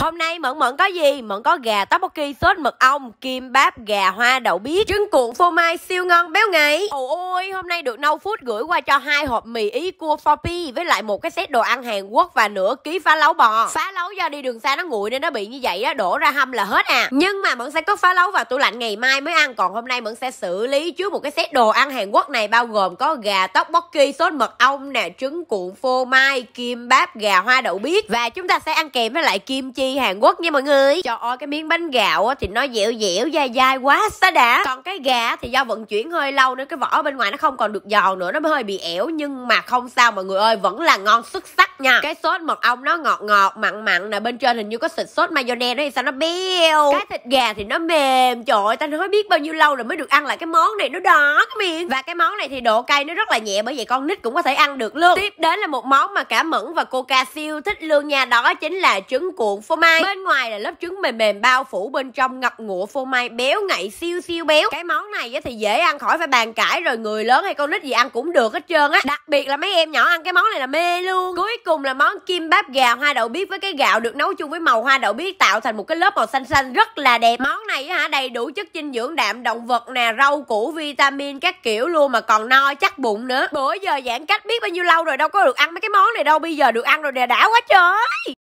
Hôm nay Mận Mận có gì? Mận có gà tteokbokki sốt mật ong, kim báp gà hoa đậu biếc, trứng cuộn phô mai siêu ngon béo ngậy. Ồ ôi, hôm nay được nâu food gửi qua cho hai hộp mì ý cua 4P với lại một cái set đồ ăn Hàn Quốc và nửa ký phá lấu bò. Phá lấu do đi đường xa nó nguội nên nó bị như vậy á, đổ ra hâm là hết à. Nhưng mà Mận sẽ có phá lấu vào tủ lạnh ngày mai mới ăn, còn hôm nay Mận sẽ xử lý chứa một cái set đồ ăn Hàn Quốc này bao gồm có gà tteokbokki sốt mật ong nè, trứng cuộn phô mai, kim báp gà hoa đậu biếc và chúng ta sẽ ăn kèm với lại kim chi kimchi Hàn Quốc nha mọi người Trời ơi cái miếng bánh gạo thì nó dẻo dẻo dai dai quá xa đã Còn cái gà thì do vận chuyển hơi lâu nữa Cái vỏ bên ngoài nó không còn được giòn nữa Nó mới hơi bị ẻo Nhưng mà không sao mọi người ơi Vẫn là ngon xuất sắc cách nha cái sốt mật ong nó ngọt ngọt mặn mặn nè bên trên hình như có xịt sốt mayonnaise đó thì sao nó béo cái thịt gà thì nó mềm trời ơi tao nói biết bao nhiêu lâu rồi mới được ăn lại cái món này nó đỏ cái miệng và cái món này thì độ cay nó rất là nhẹ bởi vậy con nít cũng có thể ăn được luôn tiếp đến là một món mà cả mẫn và cô ca siêu thích luôn nha đó chính là trứng cuộn phô mai bên ngoài là lớp trứng mềm mềm bao phủ bên trong ngập ngụa phô mai béo ngậy siêu siêu béo cái món này thì dễ ăn khỏi phải bàn cãi rồi người lớn hay con nít gì ăn cũng được hết trơn á đặc biệt là mấy em nhỏ ăn cái món này là mê luôn cuối cùng là món kim bắp gà hoa đậu biếc với cái gạo được nấu chung với màu hoa đậu biếc tạo thành một cái lớp màu xanh xanh rất là đẹp món này hả đầy đủ chất dinh dưỡng đạm động vật nè rau củ vitamin các kiểu luôn mà còn no chắc bụng nữa bữa giờ giãn cách biết bao nhiêu lâu rồi đâu có được ăn mấy cái món này đâu bây giờ được ăn rồi đà đã quá trời